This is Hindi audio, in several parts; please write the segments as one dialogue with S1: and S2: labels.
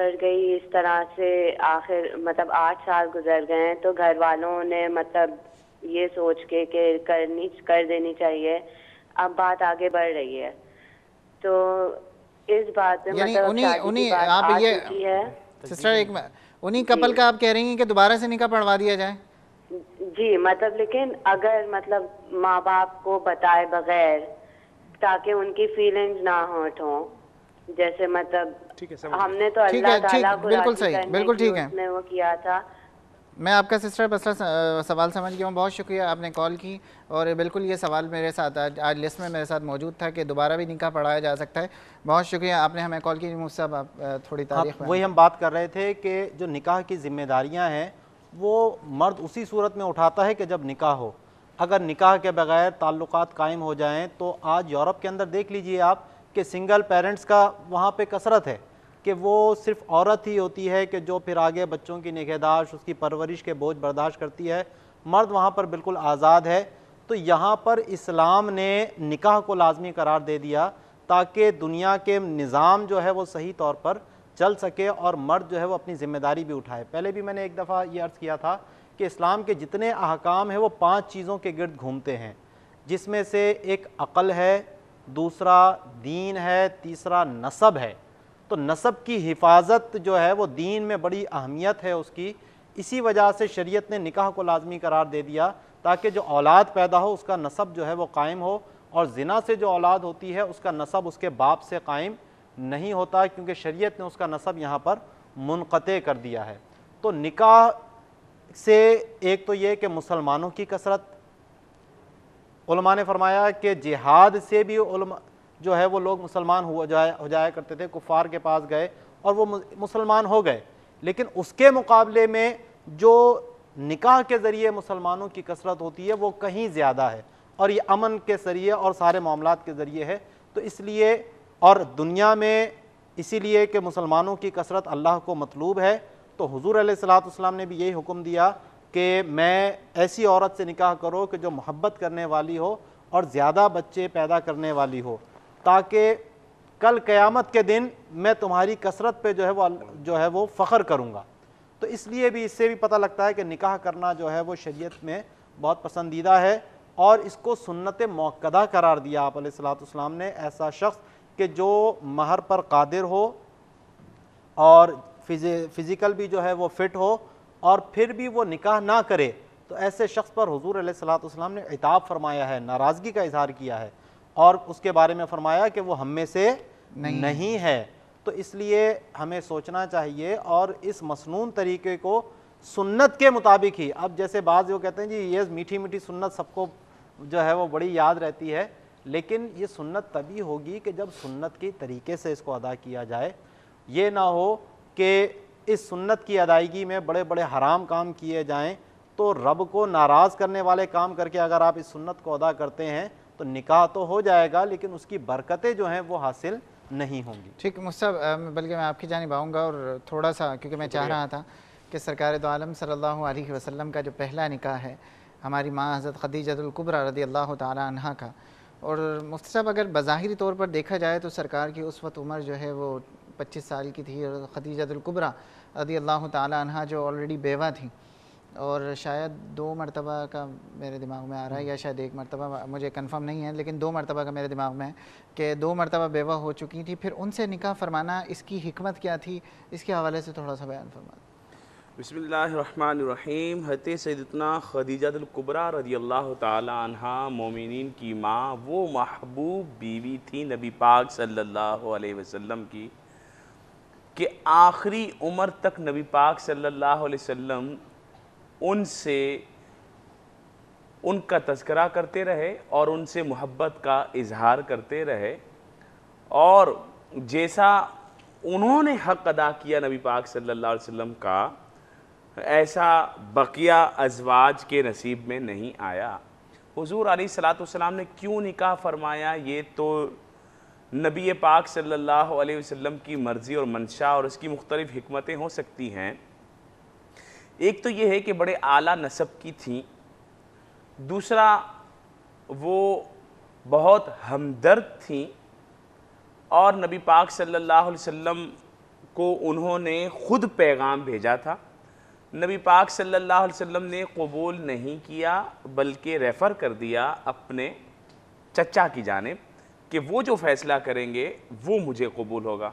S1: पर गई इस तरह से आखिर मतलब आठ साल गुजर गए हैं तो घर वालों ने मतलब ये सोच के कि करनी कर देनी चाहिए अब बात आगे बढ़ रही है तो इस बात में मतलब उन्हीं उन्हीं आप ये है
S2: सिस्टर एक उन्हीं कपल का आप कह रही हैं कि दोबारा से निकाह पढ़वा दिया जाए
S1: जी मतलब लेकिन अगर मतलब माँ बाप को बताए बगैर ताकि उनकी फीलिंग्स ना हर्ट हों जैसे मतलब ठीक है हमने तो ठीक है ठीक बिल्कुल सही बिल्कुल ठीक है वो किया था
S2: मैं आपका सिस्टर मसला सवाल समझ गया हूँ बहुत शुक्रिया आपने कॉल की और बिल्कुल ये सवाल मेरे साथ आज आज लिस्ट में मेरे साथ मौजूद था कि दोबारा भी निकाह पढ़ाया जा सकता है बहुत शुक्रिया आपने हमें कॉल की मुझसे आप थोड़ी हाँ, तारीफ वही हम
S3: बात कर रहे थे कि जो निकाह की जिम्मेदारियाँ हैं वो मर्द उसी सूरत में उठाता है कि जब निकाह हो अगर निकाह के बगैर ताल्लुकात कायम हो जाएँ तो आज यूरोप के अंदर देख लीजिए आप कि सिंगल पेरेंट्स का वहाँ पे कसरत है कि वो सिर्फ औरत ही होती है कि जो फिर आगे बच्चों की निगहदाश उसकी परवरिश के बोझ बर्दाश्त करती है मर्द वहाँ पर बिल्कुल आज़ाद है तो यहाँ पर इस्लाम ने निकाह को लाजमी करार दे दिया ताकि दुनिया के निज़ाम जो है वो सही तौर पर चल सके और मर्द जो है वो अपनी ज़िम्मेदारी भी उठाए पहले भी मैंने एक दफ़ा ये अर्ज़ किया था कि इस्लाम के जितने अहकाम हैं वो पाँच चीज़ों के गर्द घूमते हैं जिसमें से एक अक़ल है दूसरा दीन है तीसरा नसब है तो नसब की हिफाजत जो है वो दीन में बड़ी अहमियत है उसकी इसी वजह से शरीयत ने निकाह को लाजमी करार दे दिया ताकि जो औलाद पैदा हो उसका नसब जो है वो कायम हो और ज़िना से जो औलाद होती है उसका नसब उसके बाप से कायम नहीं होता क्योंकि शरीयत ने उसका नसब यहाँ पर मुनक़ कर दिया है तो निकाह से एक तो ये कि मुसलमानों की कसरत उलमा ने फरमाया कि जिहाद से भी जो है वो लोग मुसलमान हुआ जाया हो जाया करते थे कुफार के पास गए और वो मुसलमान हो गए लेकिन उसके मुकाबले में जो निकाह के ज़रिए मुसलमानों की कसरत होती है वो कहीं ज़्यादा है और ये अमन के ज़रिए और सारे मामला के ज़रिए है तो इसलिए और दुनिया में इसीलिए कि मुसलमानों की कसरत अल्लाह को मतलूब है तो हजूर सलाम ने भी यही हुक्म दिया कि मैं ऐसी औरत से निकाह करो कि जो मोहब्बत करने वाली हो और ज़्यादा बच्चे पैदा करने वाली हो ताकि कल क़यामत के दिन मैं तुम्हारी कसरत पे जो है वो जो है वो फ़ख्र करूँगा तो इसलिए भी इससे भी पता लगता है कि निकाह करना जो है वो शरीयत में बहुत पसंदीदा है और इसको सुन्नत मौकदा करार दिया आप सलाम ने ऐसा शख्स कि जो महर पर कादिर हो और फिज़िकल भी जो है वो फिट हो और फिर भी वो निकाह ना करे तो ऐसे शख्स पर हजूर सलाम ने इताब फरमाया है नाराज़गी का इजहार किया है और उसके बारे में फरमाया कि वो हम में से नहीं, नहीं है तो इसलिए हमें सोचना चाहिए और इस मसनून तरीके को सुन्नत के मुताबिक ही अब जैसे बाज वो कहते हैं जी ये मीठी मीठी सुन्नत सबको जो है वो बड़ी याद रहती है लेकिन ये सुन्नत तभी होगी कि जब सुन्नत के तरीके से इसको अदा किया जाए ये ना हो कि इस सुन्नत की अदायगी में बड़े बड़े हराम काम किए जाएं तो रब को नाराज़ करने वाले काम करके अगर आप इस सुन्नत को अदा करते हैं तो निकाह तो हो जाएगा लेकिन उसकी बरकतें जो हैं वो हासिल नहीं होंगी ठीक मुस्तब बल्कि मैं आपकी जानब आऊँगा और
S2: थोड़ा सा क्योंकि मैं चाह रहा था कि सरकार दो आलम सल्ला वसलम का जो पहला निकाह है हमारी माँ हज़रत खदीजतुल्कुबरा रदी अल्लाह तहा का और मुफ्त साहब अगर बाहरी तौर पर देखा जाए तो सरकार की उस वक्त उम्र जो है वो 25 साल की थी और खदीजतुल्कुबरा रदी अल्लाह तह जो ऑलरेडी बेवा थी और शायद दो मरतबा का मेरे दिमाग में आ रहा है या शायद एक मरतबा मुझे कंफर्म नहीं है लेकिन दो मरतबा का मेरे दिमाग में है कि दो मरतबा बेवा हो चुकी थी फिर उनसे निकाह फरमाना इसकी हमत क्या थी इसके हवाले से थोड़ा सा बयान फरमा
S1: बसमीम हत सदना खदीजतुल्कुबरा रदी अल्लाह तह मोमिन की माँ वो महबूब बीवी थी नबी पाक सल्लल्लाहु अलैहि वसल्लम की कि आखिरी उम्र तक नबी पाक सल्लल्लाहु अलैहि वसल्लम उनसे उनका तस्करा करते रहे और उनसे मोहब्बत का इजहार करते रहे और जैसा उन्होंने हक अदा किया नबी पाक सल्लल्लाहु अलैहि वसल्लम का ऐसा बकिया अजवाज के नसीब में नहीं आया हुजूर अली सलाम ने क्यों निकाह फरमाया ये तो नबी पाक सल्लल्लाहु अलैहि वसल्लम की मर्ज़ी और मंशा और उसकी मुख्तलिफ़ हमतें हो सकती हैं एक तो ये है कि बड़े आला नसब की थी दूसरा वो बहुत हमदर्द थी और नबी पाक सल्लल्लाहु अलैहि वसल्लम को उन्होंने ख़ुद पैगाम भेजा था नबी पाक सल्लल्लाहु अलैहि वसल्लम ने कबूल नहीं किया बल्कि रेफ़र कर दिया अपने चचा की जानब कि वो जो फ़ैसला करेंगे वो मुझे कबूल होगा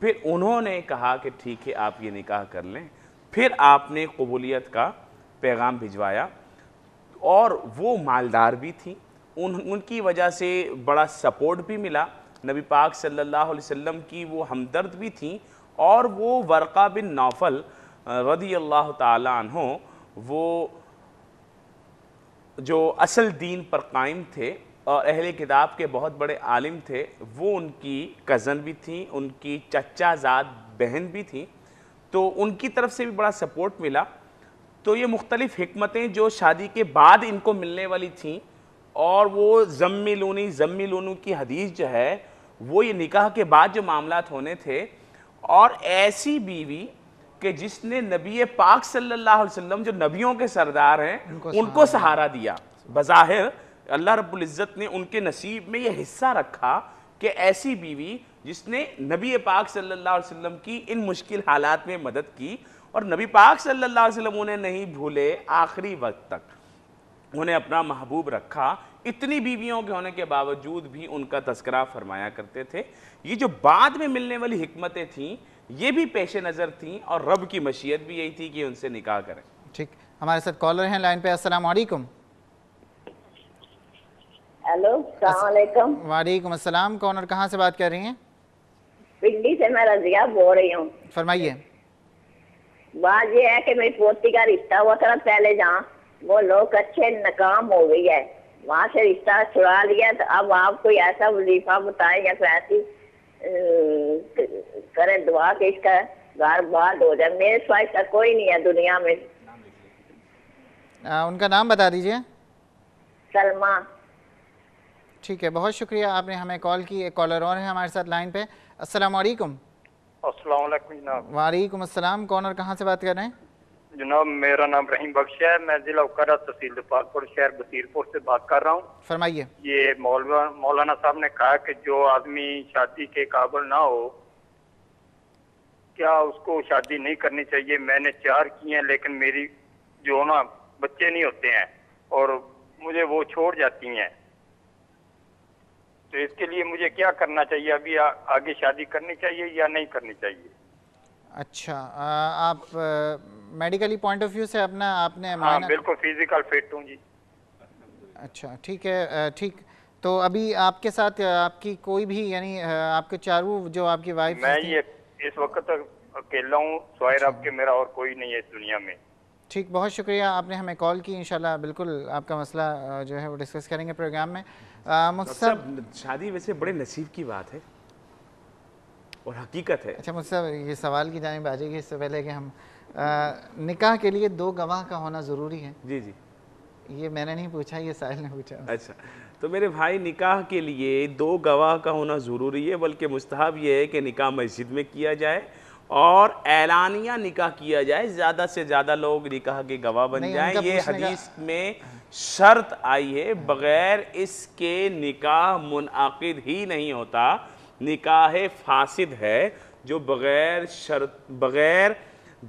S1: फिर उन्होंने कहा कि ठीक है आप ये निकाह कर लें फिर आपने कबूलियत का पैगाम भिजवाया और वो मालदार भी थी उन उनकी वजह से बड़ा सपोर्ट भी मिला नबी पाक सल्लल्लाहु अलैहि वसल्लम की वो हमदर्द भी थी और वो वर्क़ा बिन नौफल रदी अल्लाह तहों वो जो असल दीन पर कायम थे और अहल किताब के बहुत बड़े आलिम थे वो उनकी कज़न भी थी उनकी चचाजाद बहन भी थी तो उनकी तरफ से भी बड़ा सपोर्ट मिला तो ये मुख्तलिफ़ हमतें जो शादी के बाद इनको मिलने वाली थी और वो जम्मी लूनी जम्मी लूनू की हदीस जो है वो ये निकाह के बाद जो मामला होने थे और ऐसी बीवी के जिसने नबी पाक सल्लल्लाहु अलैहि वसल्लम जो नबियों के सरदार हैं उनको, उनको सहारा दिया बज़ाहिर अल्लाह रब्बुल इज़्ज़त ने उनके नसीब में यह हिस्सा रखा कि ऐसी बीवी जिसने नबी पाक सल्लल्लाहु अलैहि वसल्लम की इन मुश्किल हालात में मदद की और नबी पाक सल्लल्लाहु अलैहि वसल्लम उन्हें नहीं भूले आखिरी वक्त तक उन्हें अपना महबूब रखा इतनी बीवियों के होने के बावजूद भी उनका तस्करा फरमाया करते थे ये जो बाद में मिलने वाली हमतें थीं ये भी पेश नज़र थीं और रब की मशीयत भी यही थी कि उनसे निकाह करें
S2: ठीक हमारे साथ कॉलर हैं लाइन पे अस्सलाम वालेकुम
S1: हेलो सलामकुम
S2: वालेकुम अस्सलाम कौन और कहाँ से बात कर रही हैं
S1: पिंडी से मैं रजिया बोल रही हूँ फरमाइए बात ये है कि मेरी पोती का रिश्ता हुआ था पहले जहाँ वो लोग अच्छे नाकाम हो गई है वहाँ से रिश्ता छुड़ा लिया तो अब आप कोई ऐसा वजीफा बताए या फिर ऐसी करें दुआ कि इसका घर बार हो जाए मेरे स्वाइज का कोई नहीं है दुनिया में
S2: आ, उनका नाम बता दीजिए सलमा ठीक है बहुत शुक्रिया आपने हमें कॉल की एक कॉलर और है हमारे साथ लाइन पे अस्सलाम वालेकुम जनाब वालेकुम अस्सलाम कौन और कहाँ से बात कर रहे हैं
S1: जनाब मेरा नाम रहीम बख्श है मैं जिला उकरा तहसील दुपालपुर शहर बसीरपुर से बात कर रहा हूँ फरमाइए ये मौलाना मौलाना साहब ने कहा कि जो आदमी शादी के काबल ना हो क्या उसको शादी नहीं करनी चाहिए मैंने चार की है लेकिन मेरी जो ना बच्चे नहीं होते हैं और मुझे वो छोड़ जाती हैं तो इसके लिए मुझे क्या करना चाहिए अभी आ, आगे शादी करनी चाहिए या नहीं करनी चाहिए
S2: अच्छा आ, आप मेडिकली पॉइंट ऑफ व्यू से अपना आपने हाँ, बिल्कुल
S1: फिजिकल फिट हूँ जी
S2: अच्छा ठीक है ठीक तो अभी आपके साथ आपकी कोई भी यानी आपके चारू जो आपकी वाइफ मैं ये
S1: इस वक्त तक अकेला हूँ सोहर अच्छा। आपके मेरा और कोई नहीं है इस दुनिया में
S2: ठीक बहुत शुक्रिया आपने हमें कॉल की इंशाल्लाह बिल्कुल आपका मसला जो है वो डिस्कस करेंगे प्रोग्राम में तो मुस्तब
S1: शादी वैसे बड़े नसीब की बात है और
S2: हकीकत है अच्छा मुस्तब ये सवाल की जानब आ जाएगी इससे पहले कि हम आ, निकाह के लिए दो गवाह का होना ज़रूरी है जी जी ये मैंने नहीं पूछा ये साहिल ने पूछा
S1: अच्छा तो मेरे भाई निकाह के लिए दो गवाह का होना ज़रूरी है बल्कि मुस्तहब ये है कि निकाह मस्जिद में किया जाए और ऐलानिया निकाह किया जाए ज़्यादा से ज़्यादा लोग निकाह के गवाह बन जाए ये हदीस में शर्त आई है बग़ैर इसके निकाह मुनद ही नहीं होता निकाह फासिद है जो बग़ैर शर्त बग़ैर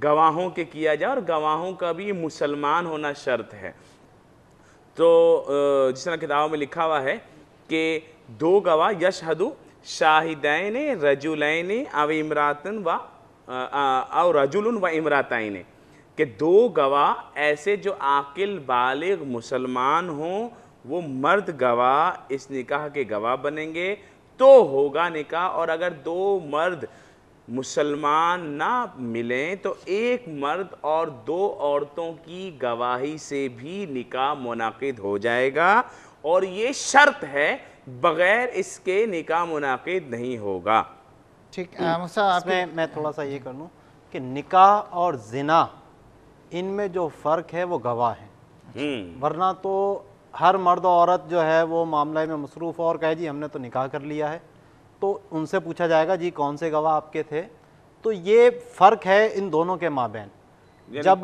S1: गवाहों के किया जाए और गवाहों का भी मुसलमान होना शर्त है तो जिस तरह किताबों में लिखा हुआ है कि दो गवाह हदु शाहिदैन रजुलैन अव इमरातन व और रजुल व इमरातन कि दो गवाह ऐसे जो आकिल बालिग मुसलमान हों वो मर्द गवाह इस निकाह के गवाह बनेंगे तो होगा निकाह और अगर दो मर्द मुसलमान ना मिलें तो एक मर्द और दो औरतों की गवाही से भी निकाह मुनद हो जाएगा और ये शर्त है बग़ैर इसके निकाह मुनद नहीं होगा ठीक
S3: है मैं मैं थोड़ा सा ये कर लूँ कि निकाह और जिना इनमें जो फ़र्क है वो गवाह है हम्म। वरना तो हर मर्द औरत जो है वो मामले में मसरूफ़ और कहे जी हमने तो निकाह कर लिया है तो उनसे पूछा जाएगा जी कौन से गवाह आपके थे तो ये फ़र्क है इन दोनों के बहन जब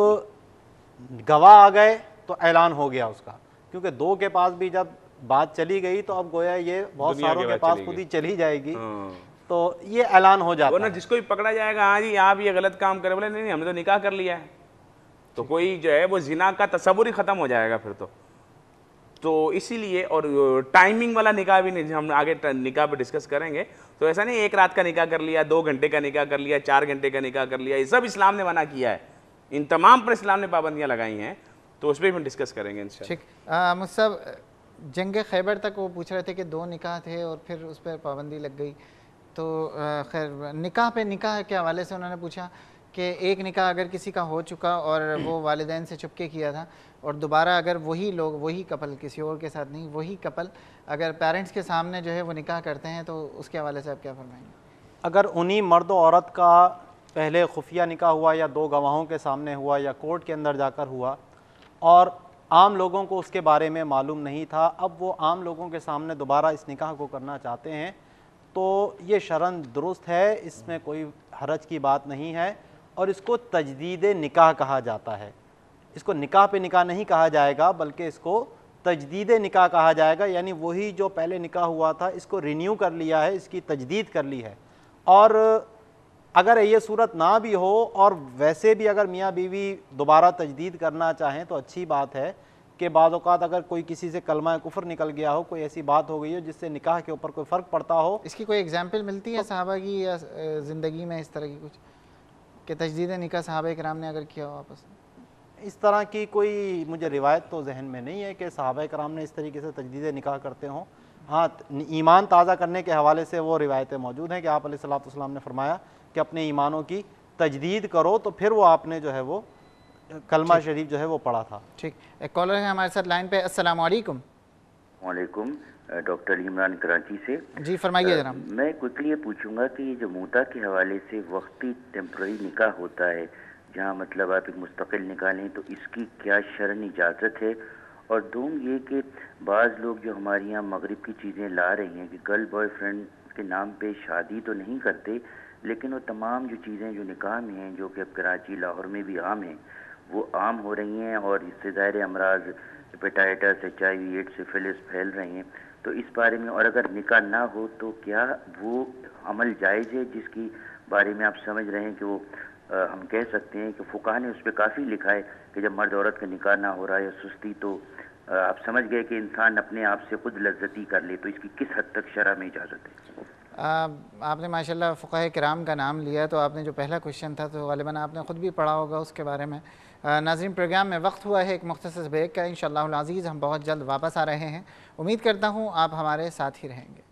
S3: गवाह आ गए तो ऐलान हो गया उसका क्योंकि दो के पास भी जब बात चली गई तो अब गोया ये बहुत सारों के, के पास खुद ही
S1: चली जाएगी हाँ। तो ये ऐलान हो जाता है जिसको भी पकड़ा जाएगा हाँ जी आप ये गलत काम करें बोले नहीं नहीं हमने तो निकाह कर लिया है तो कोई जो है वो जिना का तस्वुर ही ख़त्म हो जाएगा फिर तो तो इसीलिए और टाइमिंग वाला निकाह भी नहीं हम आगे निकाह पर डिस्कस करेंगे तो ऐसा नहीं एक रात का निकाह कर लिया दो घंटे का निकाह कर लिया चार घंटे का निकाह कर लिया ये सब इस्लाम ने मना किया है इन तमाम पर इस्लाम ने पाबंदियाँ लगाई हैं तो उस पर भी हम डिस्कस करेंगे ठीक
S2: मुझसब जंग खैबर तक वो पूछ रहे थे कि दो निकाह थे और फिर उस पर पाबंदी लग गई तो खैर निकाह पे निकाह के हवाले से उन्होंने पूछा कि एक निकाह अगर किसी का हो चुका और वो वालदेन से चुपके किया था और दोबारा अगर वही लोग वही कपल किसी और के साथ नहीं वही कपल अगर पेरेंट्स के सामने जो है वो निकाह करते हैं तो उसके हवाले से आप क्या फरमाएंगे
S3: अगर उन्हीं मर्द औरत का पहले खुफिया निकाह हुआ या दो गवाहों के सामने हुआ या कोर्ट के अंदर जाकर हुआ और आम लोगों को उसके बारे में मालूम नहीं था अब वो आम लोगों के सामने दोबारा इस निकाह को करना चाहते हैं तो ये शरण दुरुस्त है इसमें कोई हरज की बात नहीं है और इसको तजदीद निकाह कहा जाता है इसको निकाह पे निकाह नहीं कहा जाएगा बल्कि इसको तजदीद निकाह कहा जाएगा यानी वही जो पहले निकाह हुआ था इसको रिन्यू कर लिया है इसकी तजदीद कर ली है और अगर ये सूरत ना भी हो और वैसे भी अगर मियाँ बीवी दोबारा तजदीद करना चाहें तो अच्छी बात है कि बाज़ात अगर कोई किसी से कलमा कुफर निकल गया हो कोई ऐसी बात हो गई हो जिससे निकाह के ऊपर कोई फ़र्क पड़ता हो इसकी कोई
S2: एग्जाम्पल मिलती है तो, साहबा की या ज़िंदगी में इस तरह की कुछ कि तजदीद निका साहब कराम ने अगर किया हो आपस
S3: इस तरह की कोई मुझे रिवायत तो जहन में नहीं है कि साहब कराम ने इस तरीके से तजदीद निकाह करते हों हाँ ईमान ताज़ा करने के हवाले से वो रिवायतें मौजूद हैं कि आप सलाम ने फरमाया कि अपने ईमानों की तजदीद करो तो फिर वो आपने जो है वो कलमा शरीफ जो है वो पढ़ा था
S2: ठीक एक कॉलर है हमारे साथ लाइन पे असलकुम
S3: वालेकुम डॉक्टर इमरान कराची से जी फरमाइए जनाब मैं क्विकली ये पूछूंगा कि ये जो मोता के हवाले से वक्ती टेम्प्रेरी निकाह होता है जहाँ मतलब आप एक मुस्तकिल निकालें तो इसकी क्या शरण इजाज़त है और दूम ये कि बाज़ लोग जो हमारे यहाँ मगरब की चीज़ें ला रहे हैं कि गर्ल बॉयफ्रेंड के नाम पे शादी तो नहीं करते लेकिन वो तमाम जो चीज़ें जो निकाह में हैं जो कि अब कराची लाहौर में भी आम हैं वो आम हो रही हैं और इससे ज़ाहिर अमराज hepatitis H I V AIDS syphilis फैल रहे हैं तो इस बारे में और अगर निकाह ना हो तो क्या वो अमल जायज़ है जिसकी बारे में आप समझ रहे हैं कि वो आ, हम कह सकते हैं कि फ़ुका ने उस पर काफ़ी लिखा है कि जब मर्द औरत का निकाह ना हो रहा है या सुस्ती तो आ, आप समझ गए कि इंसान अपने आप से खुद लज्जती कर ले तो इसकी किस हद तक शरह में इजाज़त है
S2: आपने माशाल्लाह फ़ुका कराम का नाम लिया तो आपने जो पहला क्वेश्चन था तो वालबा आपने ख़ुद भी पढ़ा होगा उसके बारे में नाजरन प्रोग्राम में वक्त हुआ है एक मख्तस ब्रेक का इन शज़ीज़ हम बहुत जल्द वापस आ रहे हैं उम्मीद करता हूँ आप हमारे साथ ही रहेंगे